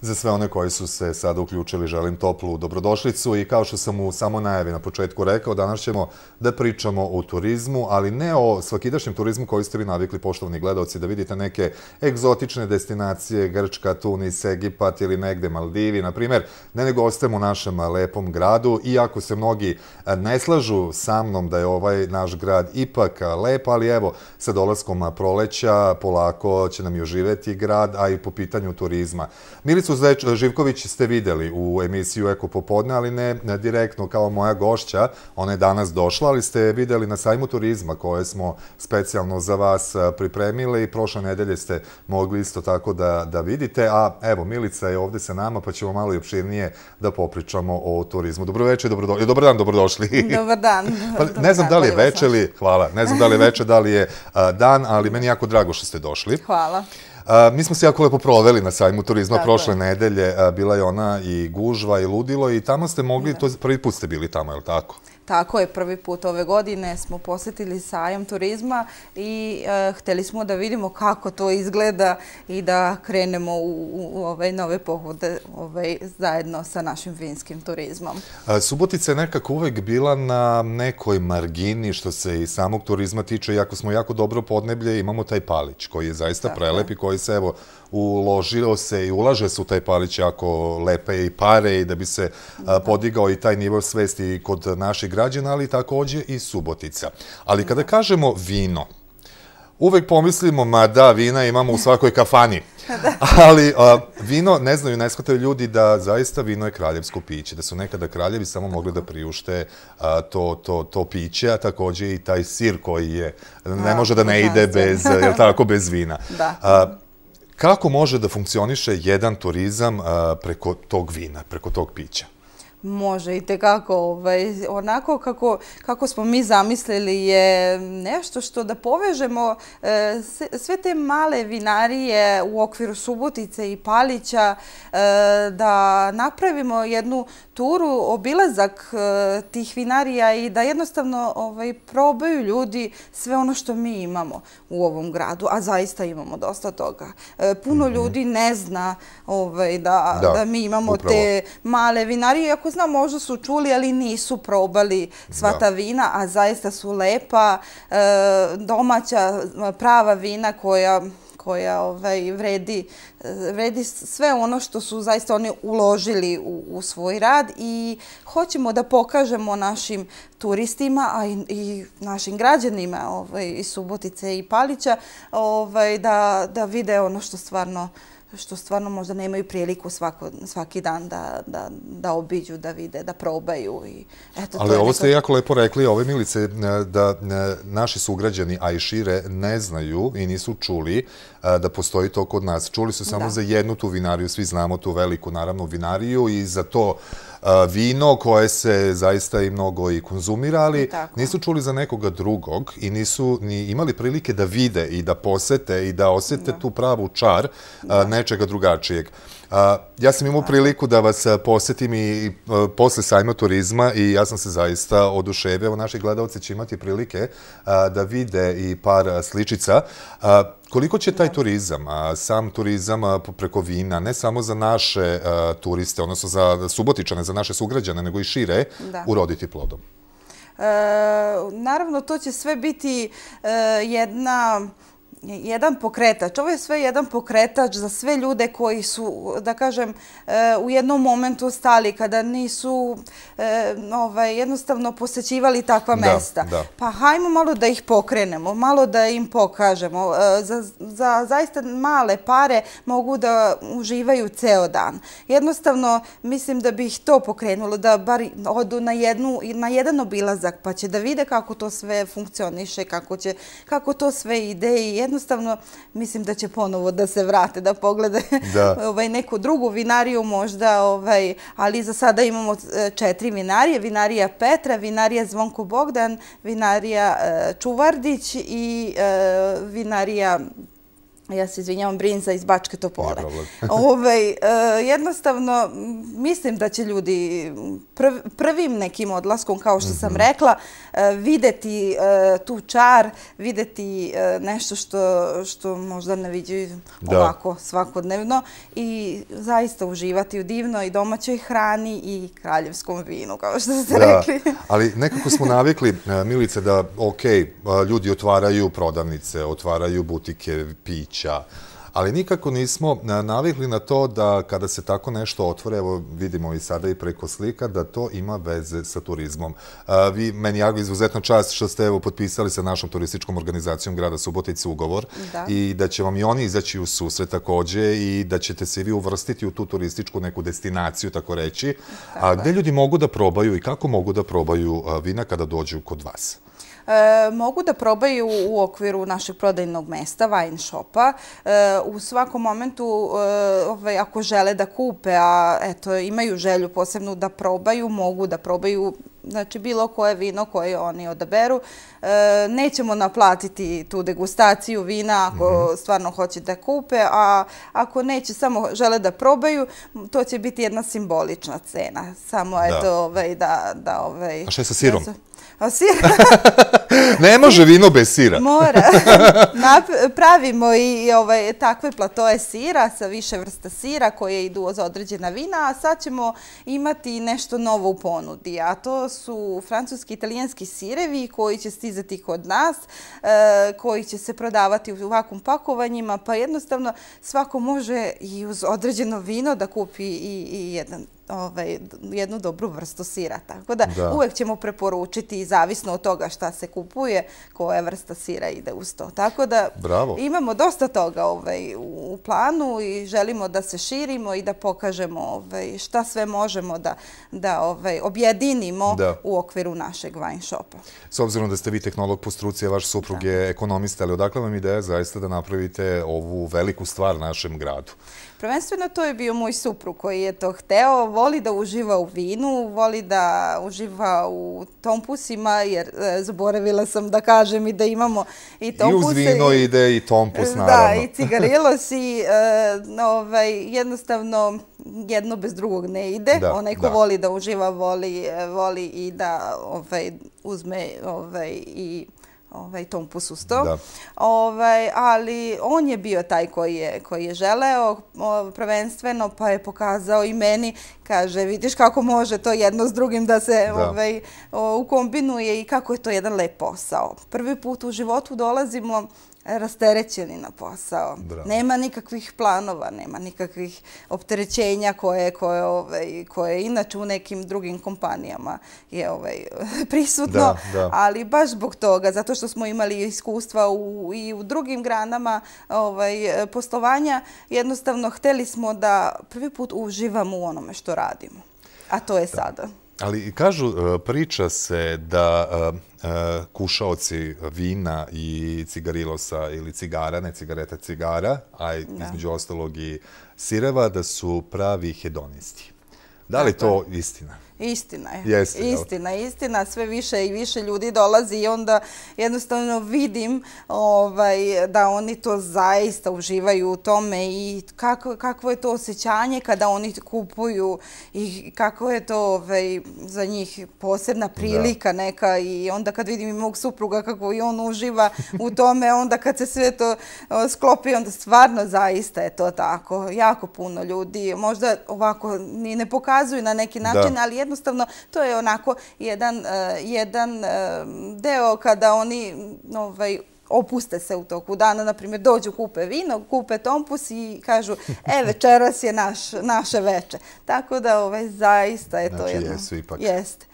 Za sve one koji su se sada uključili, želim toplu dobrodošlicu i kao što sam u samo najavi na početku rekao, danas ćemo da pričamo o turizmu, ali ne o svakidašnjem turizmu koji ste vi navikli, poštovni gledalci, da vidite neke egzotične destinacije, Grčka, Tunis, Egipat ili negde Maldivi, na primjer, ne nego ostajemo u našem lepom gradu, i iako se mnogi e, ne slažu sa mnom da je ovaj naš grad ipak e, lep, ali evo, sa dolaskom proleća polako će nam i oživeti grad, a i po pitanju turizma. Mili Milicu Zeč Živković ste videli u emisiju Eko popodne, ali ne direktno kao moja gošća. Ona je danas došla, ali ste videli na sajmu turizma koje smo specijalno za vas pripremili. i Prošle nedelje ste mogli isto tako da, da vidite. A evo, Milica je ovdje sa nama, pa ćemo malo i opširnije da popričamo o turizmu. Dobro večer, dobrodošli. Dobar dan, dobrodošli. Dobar dan. Pa, ne znam da li je večer, ili, hvala. Ne znam da li je večer, da li je dan, ali meni jako drago što ste došli. Hvala mi smo se jako lepo proveli na sajmu turizma prošle nedelje. Bila je ona i gužva i ludilo i tamo ste mogli, to prvi put ste bili tamo, je li Tako. Tako je, prvi put ove godine smo posjetili sajam turizma i e, hteli smo da vidimo kako to izgleda i da krenemo u ove nove pohode zajedno sa našim vinskim turizmom. Subotica je nekako uvek bila na nekoj margini što se i samog turizma tiče. Iako smo jako dobro podneblje, imamo taj palić koji je zaista prelep i koji se evo uložio se i ulaže se u taj palić jako lepe i pare i da bi se podigao i taj nivo svesti kod naših građana, ali također i Subotica. Ali kada kažemo vino, uvek pomislimo, ma da, vina imamo u svakoj kafani, ali vino, ne znaju, ne shvataju ljudi da zaista vino je kraljevsko piće, da su nekada kraljevi samo mogli da priušte to piće, a također i taj sir koji je, ne može da ne ide bez, je tako, bez vina. Kako može da funkcioniše jedan turizam preko tog vina, preko tog pića? Može i tekako. Ovaj, onako kako, kako smo mi zamislili je nešto što da povežemo e, sve te male vinarije u okviru Subotice i Palića, e, da napravimo jednu turu, obilazak e, tih vinarija i da jednostavno ovaj, probaju ljudi sve ono što mi imamo u ovom gradu, a zaista imamo dosta toga. puno mhm. ljudi ne zna ovaj, da, da, mi imamo te male vinarije, ako znam, možda su čuli, ali nisu probali sva ta vina, a zaista su lepa, e, domaća, e, prava vina koja koja ovaj, vredi, e, vredi sve ono što su zaista oni uložili u, u svoj rad i hoćemo da pokažemo našim turistima, a i, našim građanima ovaj, iz Subotice i Palića ovaj, da, da vide ono što stvarno što stvarno možda nemaju priliku svaki dan da obiđu, da vide, da probaju. Ali ovo ste jako lepo rekli, ove milice, e, da e, naši sugrađani, a i šire, ne znaju i nisu čuli e, da postoji to kod nas. Čuli su samo za jednu tu vinariju, svi znamo tu veliku, naravno, vinariju i za to vino koje se zaista i mnogo i konzumirali, nisu čuli za nekoga drugog i nisu ni imali prilike da vide i da posete i da osjete tu pravu čar nečega drugačijeg. Ja sam imao priliku da vas posjetim i posle sajma turizma i ja sam se zaista oduševio. Naši gledalci će imati prilike da vide i par sličica. Koliko će taj turizam, sam turizam preko vina, ne samo za naše turiste, odnosno za subotičane, za naše sugrađane, nego i šire, uroditi plodom? E, naravno, to će sve biti e, jedna jedan pokretač. Ovo je sve jedan pokretač za sve ljude koji su, da kažem, e, u jednom momentu stali kada nisu e, ovaj, jednostavno posećivali takva mesta. Pa hajmo malo da ih pokrenemo, malo da im pokažemo. E, za zaista male pare mogu da uživaju ceo dan. Jednostavno, mislim da bi ih to pokrenulo, da bar odu na jedan obilazak pa će da vide kako to sve funkcioniše, kako to sve ide i jednostavno jednostavno mislim da će ponovo da se vrate, da poglede ovaj, neku drugu vinariju možda, ovaj, ali za sada imamo e, četiri vinarije, vinarija Petra, vinarija Zvonko Bogdan, vinarija e, Čuvardić i e, vinarija Ja se izvinjavam, Brinza iz Bačke Topole. Ove, ovaj, jednostavno, mislim da će ljudi prvim nekim odlaskom, kao što sam mhm. rekla, e, videti e, tu čar, videti e, nešto što, što možda ne vidi ovako svakodnevno i zaista uživati u divnoj domaćoj hrani i kraljevskom vinu, kao što ste rekli. Ali nekako smo navikli, Milice, da ok, ljudi otvaraju prodavnice, otvaraju butike, pić, kuća. Ali nikako nismo navihli na to da kada se tako nešto otvore, evo vidimo i sada i preko slika, da to ima veze sa turizmom. E, vi, meni jako izuzetno čast što ste evo potpisali sa našom turističkom organizacijom Grada Subotice ugovor i da će vam i oni izaći u susret također i da ćete se vi uvrstiti u tu turističku neku destinaciju, tako reći. A gde ljudi mogu da probaju i kako mogu da probaju e, vina kada dođu kod vas? E, mogu da probaju u okviru našeg prodajnog mesta, wine shopa, e, u svakom momentu, e, ovaj, ako žele da kupe, a imaju želju posebnu da probaju, mogu da probaju Znači bilo koje vino koje oni odaberu. Nećemo naplatiti tu degustaciju vina ako mhm. stvarno hoće da kupe, a ako neće, samo žele da probaju, to će biti jedna simbolična cena. Samo eto ovaj, da... Ovaj, a što je sa sirom? A sir... ne može vino bez sira. Mora. Nap pravimo i ovaj, takve platoje sira sa više vrsta sira koje idu uz određena vina, a sad ćemo imati nešto novo u ponudi. A to su francuski i italijanski sirevi koji će stizati kod nas, e, koji će se prodavati u ovakvom pakovanjima, pa jednostavno svako može i uz određeno vino da kupi i, i jedan ovaj, jednu dobru vrstu sira. Tako da, uvek ćemo preporučiti, zavisno od toga šta se kupuje, koja vrsta sira ide uz to. Tako da imamo dosta toga ovaj, u planu i želimo da se širimo i da pokažemo ovaj, šta sve možemo da, da ovaj, objedinimo u okviru našeg wine shopa. S obzirom da ste vi tehnolog po struci, vaš suprug je ekonomista, ali odakle vam ideja zaista da napravite ovu veliku stvar našem gradu? Prvenstveno to je bio moj suprug koji je to hteo, voli da uživa u vinu, voli da uživa u tompusima, jer e, zaboravila sam da kažem i da imamo i tompuse. I uz vino ide i tompus, naravno. Da, i cigarilos i e, ovaj, jednostavno jedno bez drugog ne ide. Da, Onaj ko voli da uživa, voli, e, voli i da ovaj, uzme ovaj, i ovaj, tom posusto. Ovaj, ali on je bio taj koji je, koji je želeo prvenstveno, pa je pokazao i meni, kaže, vidiš kako može to jedno s drugim da se da. Ovaj, ukombinuje i kako je to jedan lep posao. Prvi put u životu dolazimo rasterećeni na posao. Nema nikakvih planova, nema nikakvih opterećenja koje koje ovaj koje inače u nekim drugim kompanijama je ovaj prisutno, ali baš zbog toga, zato što smo imali iskustva i u drugim granama ovaj poslovanja, jednostavno hteli smo da prvi put uživamo u onome što radimo. A to je sada. Ali kažu, e, priča se da e, e, kušaoci vina i cigarilosa ili cigara, ne cigareta, cigara, a između ostalog i sireva, da su pravi hedonisti. Da li to istina? Istina je. istina, istina. Sve više i više ljudi dolazi i onda jednostavno vidim ovaj, da oni to zaista uživaju u tome i kako, kako je to osjećanje kada oni kupuju i kako je to ovaj, za njih posebna prilika neka i onda kad vidim i mog supruga kako i on uživa u tome, onda kad se sve to sklopi, onda stvarno zaista je to tako. Jako puno ljudi, možda ovako ne pokazuju na neki način, ali je jednostavno to je onako jedan e, e, deo kada oni ovaj, opuste se u toku dana, na primjer, dođu kupe vino, kupe tompus i kažu e, večeras je naše veče. Tako da ovaj, zaista je to znači, jedno. Znači jesu ipak. Jeste.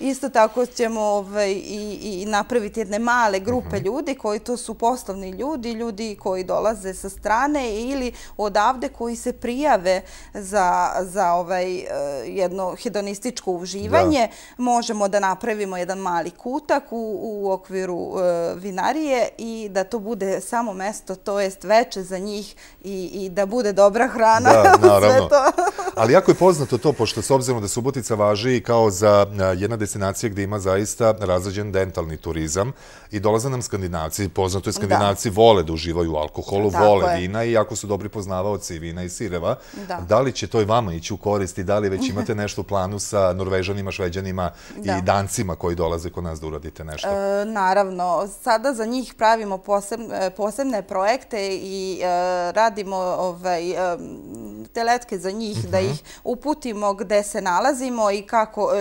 Isto tako ćemo ovaj, i, i napraviti jedne male grupe mhm. ljudi koji to su poslovni ljudi, ljudi koji dolaze sa strane ili odavde koji se prijave za, za ovaj, e, jedno hedonističko uživanje. Možemo da napravimo jedan mali kutak u, u okviru e, vinarije i da to bude samo mesto, to jest veče za njih i, i da bude dobra hrana da, naravno. Ali jako je poznato to, pošto s obzirom da Subotica važi kao za e, jedna destinacija gdje ima zaista razređen dentalni turizam i dolaze nam skandinavci, poznato je skandinavci, vole da uživaju alkoholu, vole vina i jako su dobri poznavaoci vina i sireva. Da li će to i vama ići u korist da li već imate nešto u planu sa norvežanima, šveđanima i dancima koji dolaze kod nas da uradite nešto? E, naravno, sada za njih pravimo e, posebne projekte i e, radimo ovaj, teletke za njih da mhm. ih uputimo gde se nalazimo i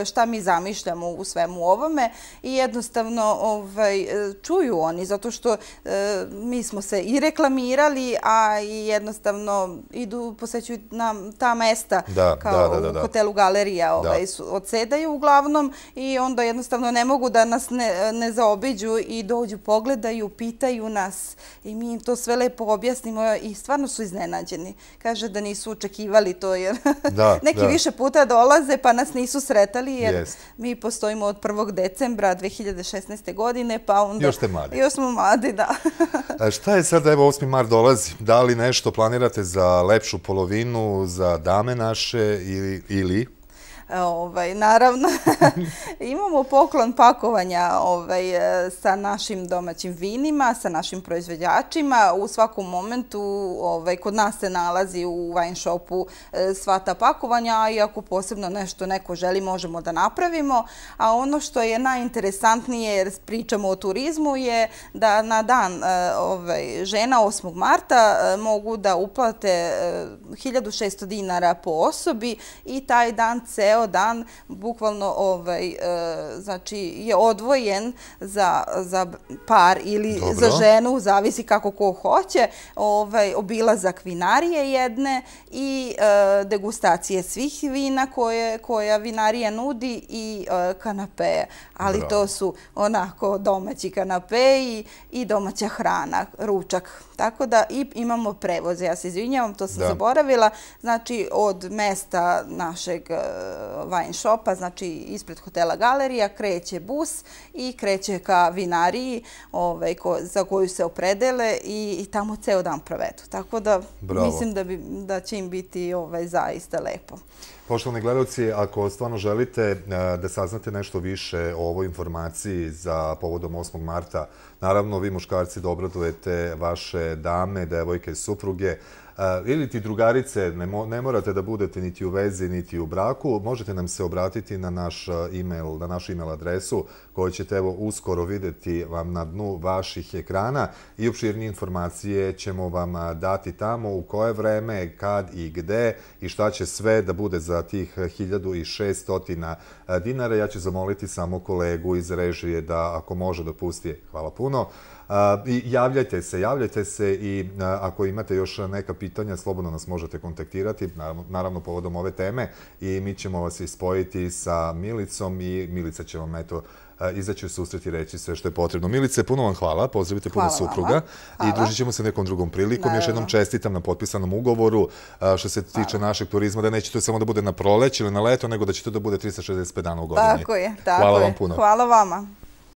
šta mi zamišljamo pričamo u svemu ovome i jednostavno ovaj, e, čuju oni, zato što e, mi smo se i reklamirali, a i jednostavno idu, posećuju nam ta mesta kao u hotelu galerija, ovaj, odsedaju uglavnom i onda jednostavno ne mogu da nas ne zaobiđu i dođu, pogledaju, pitaju nas i mi im to sve lepo objasnimo i stvarno su iznenađeni. Kaže da nisu očekivali to jer neki više puta dolaze pa nas nisu sretali jer mi postojimo od 1. decembra 2016. godine, pa onda... Još ste mladi. Još smo mladi, da. E, šta je sad, evo, 8. mar dolazi? Da li nešto planirate za lepšu polovinu, za dame naše ili... E, ovaj, naravno, imamo poklon pakovanja ovaj, e, sa našim domaćim vinima, sa našim proizvedjačima. U svakom momentu ovaj, kod nas se nalazi u wine shopu e, sva ta pakovanja i ako posebno nešto neko želi, možemo da napravimo. A ono što je najinteresantnije, jer pričamo o turizmu, je da na dan žena 8. marta mogu da uplate 1600 dinara po osobi i taj dan ceo ceo dan bukvalno ovaj, e, znači, je odvojen za par ili za ženu, zavisi kako ko hoće, ovaj, obilazak vinarije jedne i e, degustacije svih vina koja vinarija nudi i e, kanapeje. Ali to su onako domaći kanapeji i domaća hrana, ručak. Tako da imamo prevoze. Ja se izvinjavam, to sam zaboravila. Znači, od mesta našeg wine shopa, znači ispred hotela galerija, kreće bus i kreće ka vinariji ovaj, za koju se opredele i tamo ceo dan provedu. Tako da mislim da će im biti ovaj, zaista lepo. Poštovni gledalci, ako stvarno želite eh, da saznate nešto više o ovoj informaciji za povodom 8. marta, naravno vi muškarci dobrodujete vaše dame, devojke, i supruge, Eh, ili ti drugarice, ne, ne morate da budete niti u vezi, niti u braku, možete nam se obratiti na naš eh, e-mail, na našu e-mail adresu koju ćete evo uskoro vidjeti vam na dnu vaših ekrana i opširnije informacije ćemo vam eh, dati tamo u koje vreme, kad i gde i šta će sve da bude za tih 1600 dinara. Ja ću zamoliti samo kolegu iz režije da ako može dopusti, hvala puno, I javljajte se, javljajte se i ako imate još neka pitanja, slobodno nas možete kontaktirati, naravno povodom ove teme i mi ćemo vas ispojiti sa Milicom i Milica će vam eto izaći u susret i reći sve što je potrebno. Milice, puno vam hvala, pozdravite puno supruga i družit ćemo se nekom drugom prilikom. Još jednom čestitam na potpisanom ugovoru što se tiče našeg turizma, da neće to samo da bude na proleć ili na leto, nego da će to da bude 365 dana u godini. Tako je, tako je. Hvala vam puno. Hvala vama.